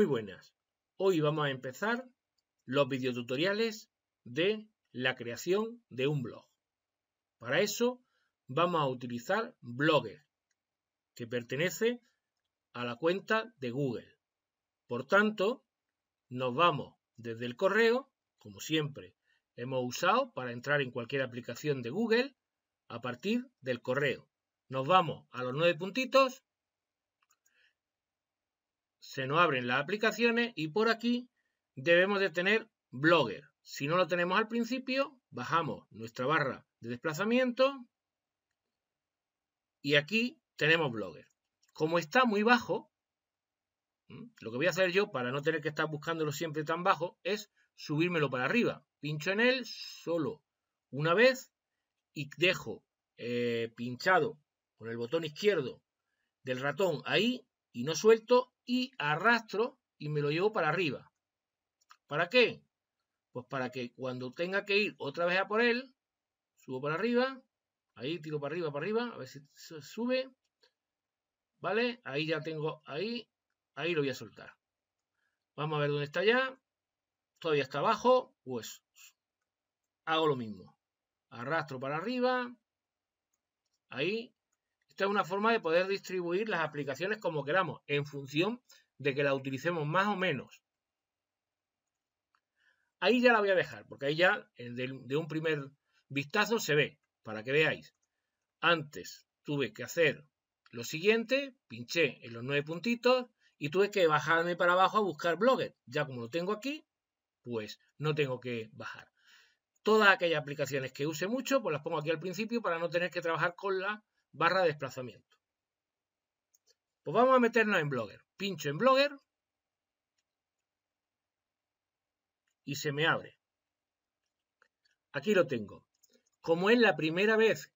Muy buenas. Hoy vamos a empezar los videotutoriales de la creación de un blog. Para eso vamos a utilizar Blogger, que pertenece a la cuenta de Google. Por tanto, nos vamos desde el correo, como siempre hemos usado para entrar en cualquier aplicación de Google, a partir del correo. Nos vamos a los nueve puntitos se nos abren las aplicaciones y por aquí debemos de tener Blogger. Si no lo tenemos al principio, bajamos nuestra barra de desplazamiento y aquí tenemos Blogger. Como está muy bajo, lo que voy a hacer yo para no tener que estar buscándolo siempre tan bajo es subírmelo para arriba. Pincho en él solo una vez y dejo eh, pinchado con el botón izquierdo del ratón ahí y no suelto y arrastro y me lo llevo para arriba. ¿Para qué? Pues para que cuando tenga que ir otra vez a por él, subo para arriba, ahí tiro para arriba, para arriba, a ver si sube, ¿vale? Ahí ya tengo, ahí, ahí lo voy a soltar. Vamos a ver dónde está ya, todavía está abajo, pues hago lo mismo. Arrastro para arriba, ahí, es una forma de poder distribuir las aplicaciones como queramos, en función de que la utilicemos más o menos. Ahí ya la voy a dejar, porque ahí ya de un primer vistazo se ve, para que veáis. Antes tuve que hacer lo siguiente, pinché en los nueve puntitos y tuve que bajarme para abajo a buscar Blogger. Ya como lo tengo aquí, pues no tengo que bajar. Todas aquellas aplicaciones que use mucho, pues las pongo aquí al principio para no tener que trabajar con la barra desplazamiento. Pues vamos a meternos en Blogger. Pincho en Blogger y se me abre. Aquí lo tengo. Como es la primera vez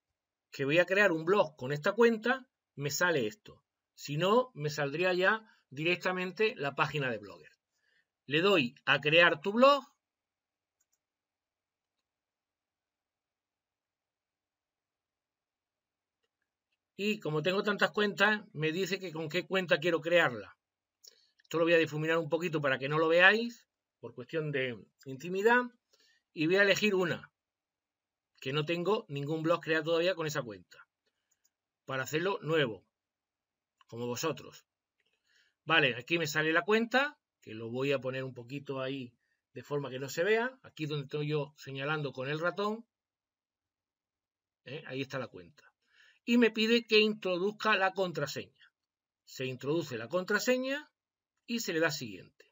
que voy a crear un blog con esta cuenta, me sale esto. Si no, me saldría ya directamente la página de Blogger. Le doy a crear tu blog Y como tengo tantas cuentas, me dice que con qué cuenta quiero crearla. Esto lo voy a difuminar un poquito para que no lo veáis, por cuestión de intimidad. Y voy a elegir una, que no tengo ningún blog creado todavía con esa cuenta. Para hacerlo nuevo, como vosotros. Vale, aquí me sale la cuenta, que lo voy a poner un poquito ahí de forma que no se vea. Aquí donde estoy yo señalando con el ratón, ¿Eh? ahí está la cuenta y me pide que introduzca la contraseña. Se introduce la contraseña y se le da siguiente.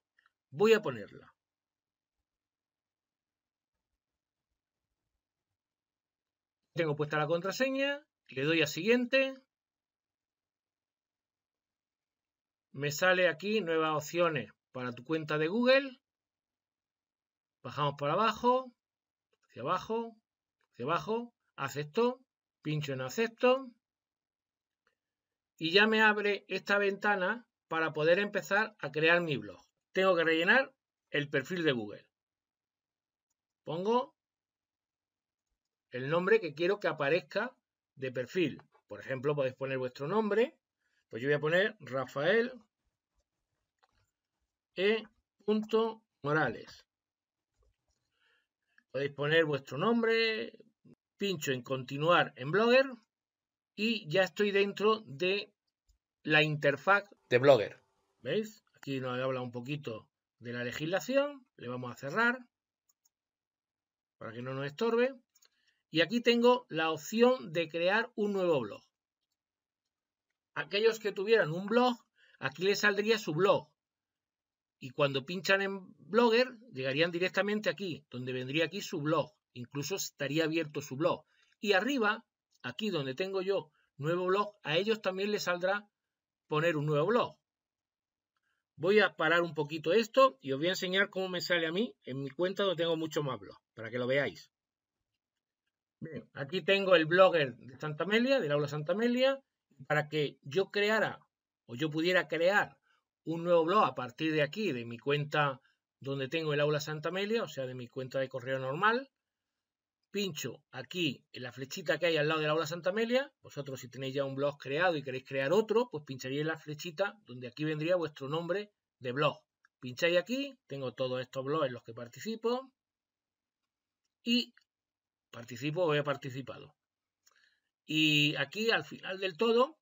Voy a ponerla. Tengo puesta la contraseña, le doy a siguiente. Me sale aquí nuevas opciones para tu cuenta de Google. Bajamos para abajo, hacia abajo, hacia abajo, acepto. Pincho en acepto. Y ya me abre esta ventana para poder empezar a crear mi blog. Tengo que rellenar el perfil de Google. Pongo el nombre que quiero que aparezca de perfil. Por ejemplo, podéis poner vuestro nombre. Pues yo voy a poner Rafael E. Morales. Podéis poner vuestro nombre, pincho en continuar en Blogger y ya estoy dentro de la interfaz de Blogger. ¿Veis? Aquí nos habla un poquito de la legislación, le vamos a cerrar para que no nos estorbe. Y aquí tengo la opción de crear un nuevo blog. Aquellos que tuvieran un blog, aquí les saldría su blog. Y cuando pinchan en Blogger, llegarían directamente aquí, donde vendría aquí su blog. Incluso estaría abierto su blog. Y arriba, aquí donde tengo yo nuevo blog, a ellos también les saldrá poner un nuevo blog. Voy a parar un poquito esto y os voy a enseñar cómo me sale a mí en mi cuenta donde tengo mucho más blog, para que lo veáis. aquí tengo el blogger de Santa Amelia, del aula Santa Amelia, para que yo creara o yo pudiera crear un nuevo blog a partir de aquí, de mi cuenta donde tengo el aula Santa Amelia, o sea, de mi cuenta de correo normal, pincho aquí en la flechita que hay al lado de la aula Santa Amelia. Vosotros si tenéis ya un blog creado y queréis crear otro, pues en la flechita donde aquí vendría vuestro nombre de blog. Pincháis aquí, tengo todos estos blogs en los que participo y participo o he participado. Y aquí al final del todo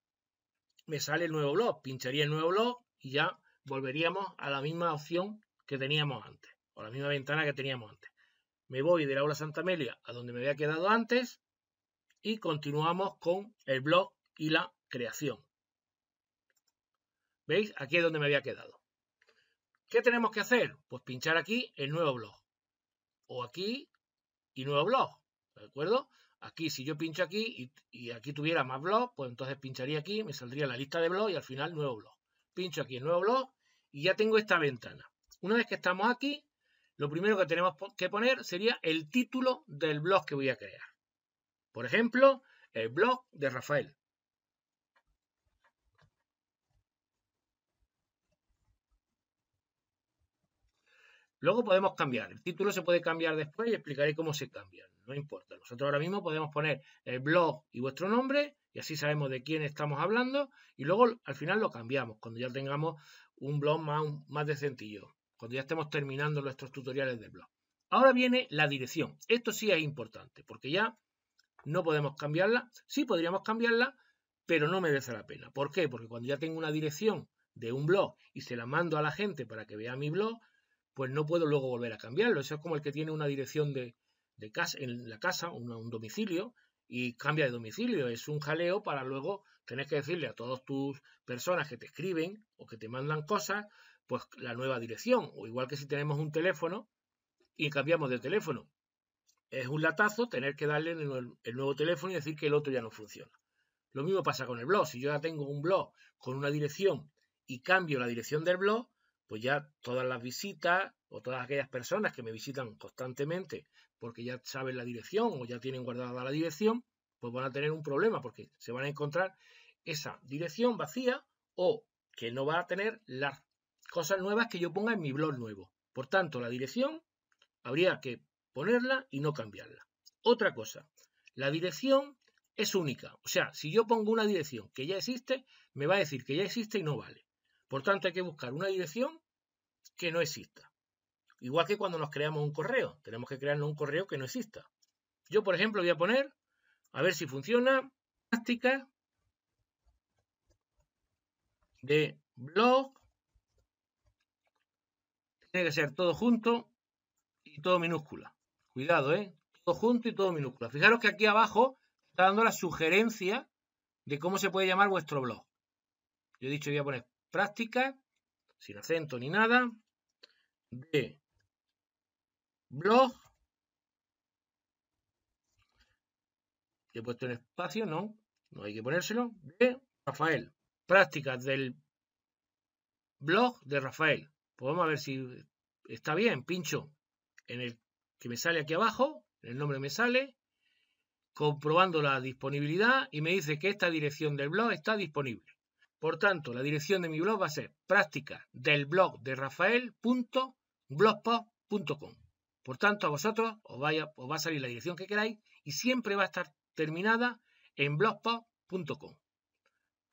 me sale el nuevo blog. Pincharía el nuevo blog y ya volveríamos a la misma opción que teníamos antes, o la misma ventana que teníamos antes me voy del aula Santa Amelia a donde me había quedado antes y continuamos con el blog y la creación. ¿Veis? Aquí es donde me había quedado. ¿Qué tenemos que hacer? Pues pinchar aquí el nuevo blog. O aquí y nuevo blog. ¿De acuerdo? Aquí, si yo pincho aquí y, aquí tuviera más blog, pues entonces pincharía aquí, me saldría la lista de blog y al final nuevo blog. Pincho aquí el nuevo blog y ya tengo esta ventana. Una vez que estamos aquí, lo primero que tenemos que poner sería el título del blog que voy a crear. Por ejemplo, el blog de Rafael. Luego podemos cambiar. El título se puede cambiar después y explicaré cómo se cambia. No importa. Nosotros ahora mismo podemos poner el blog y vuestro nombre y así sabemos de quién estamos hablando y luego al final lo cambiamos cuando ya tengamos un blog más, más decentillo cuando ya estemos terminando nuestros tutoriales del blog. Ahora viene la dirección. Esto sí es importante, porque ya no podemos cambiarla. Sí podríamos cambiarla, pero no merece la pena. ¿Por qué? Porque cuando ya tengo una dirección de un blog y se la mando a la gente para que vea mi blog, pues no puedo luego volver a cambiarlo. Eso es como el que tiene una dirección de, casa, en la casa, un domicilio, y cambia de domicilio. Es un jaleo para luego tener que decirle a todas tus personas que te escriben o que te mandan cosas, pues la nueva dirección. O igual que si tenemos un teléfono y cambiamos de teléfono. Es un latazo tener que darle el nuevo teléfono y decir que el otro ya no funciona. Lo mismo pasa con el blog. Si yo ya tengo un blog con una dirección y cambio la dirección del blog, pues ya todas las visitas o todas aquellas personas que me visitan constantemente porque ya saben la dirección o ya tienen guardada la dirección, pues van a tener un problema porque se van a encontrar esa dirección vacía o que no va a tener la cosas nuevas que yo ponga en mi blog nuevo. Por tanto, la dirección habría que ponerla y no cambiarla. Otra cosa, la dirección es única. O sea, si yo pongo una dirección que ya existe, me va a decir que ya existe y no vale. Por tanto, hay que buscar una dirección que no exista. Igual que cuando nos creamos un correo, tenemos que crearnos un correo que no exista. Yo, por ejemplo, voy a poner, a ver si funciona, Práctica de blog tiene que ser todo junto y todo minúscula. Cuidado, ¿eh? Todo junto y todo minúscula. Fijaros que aquí abajo está dando la sugerencia de cómo se puede llamar vuestro blog. Yo he dicho, voy a poner práctica, sin acento ni nada, de blog. He puesto en espacio, no, no hay que ponérselo, de Rafael. Prácticas del blog de Rafael. Pues vamos a ver si está bien. Pincho en el que me sale aquí abajo, el nombre me sale, comprobando la disponibilidad y me dice que esta dirección del blog está disponible. Por tanto, la dirección de mi blog va a ser práctica del blog de Por tanto, a vosotros os, vaya, va a salir la dirección que queráis y siempre va a estar terminada en blogspot.com.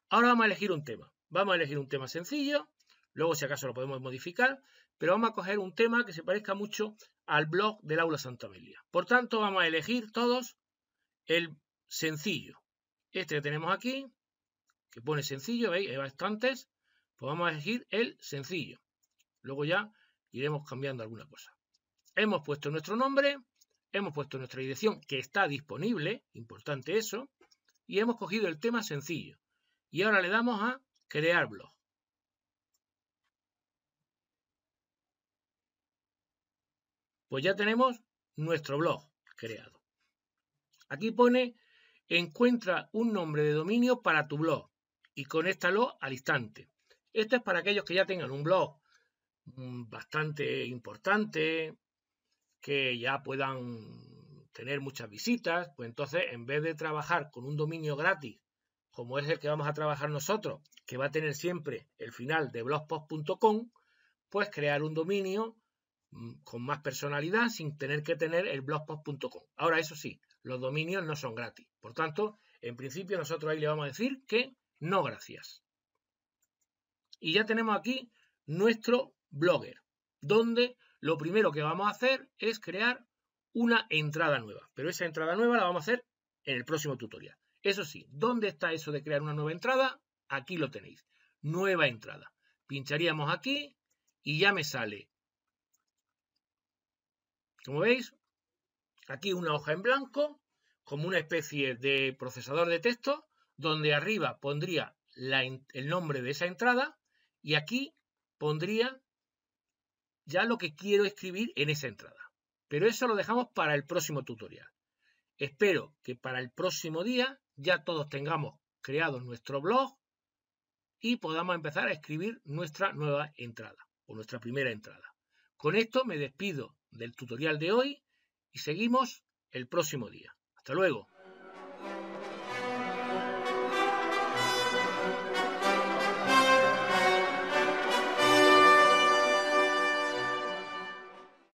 Ahora vamos a elegir un tema. Vamos a elegir un tema sencillo Luego, si acaso, lo podemos modificar, pero vamos a coger un tema que se parezca mucho al blog del aula Santa Amelia. Por tanto, vamos a elegir todos el sencillo. Este que tenemos aquí, que pone sencillo, ¿veis? Hay bastantes. Pues vamos a elegir el sencillo. Luego ya iremos cambiando alguna cosa. Hemos puesto nuestro nombre, hemos puesto nuestra dirección, que está disponible, importante eso, y hemos cogido el tema sencillo. Y ahora le damos a crear blog. Pues ya tenemos nuestro blog creado. Aquí pone, encuentra un nombre de dominio para tu blog y conéctalo al instante. Esto es para aquellos que ya tengan un blog mm, bastante importante, que ya puedan tener muchas visitas, pues entonces en vez de trabajar con un dominio gratis, como es el que vamos a trabajar nosotros, que va a tener siempre el final de blogpost.com, pues crear un dominio Mm, con más personalidad sin tener que tener el post.com. Ahora, eso sí, los dominios no son gratis. Por tanto, en principio nosotros ahí le vamos a decir que no gracias. Y ya tenemos aquí nuestro blogger, donde lo primero que vamos a hacer es crear una entrada nueva. Pero esa entrada nueva la vamos a hacer en el próximo tutorial. Eso sí, ¿dónde está eso de crear una nueva entrada? Aquí lo tenéis. Nueva entrada. Pincharíamos aquí y ya me sale como veis, aquí una hoja en blanco, como una especie de procesador de texto, donde arriba pondría el nombre de esa entrada y aquí pondría ya lo que quiero escribir en esa entrada. Pero eso lo dejamos para el próximo tutorial. Espero que para el próximo día ya todos tengamos creado nuestro blog y podamos empezar a escribir nuestra nueva entrada o nuestra primera entrada. Con esto me despido del tutorial de hoy y seguimos el próximo día. Hasta luego.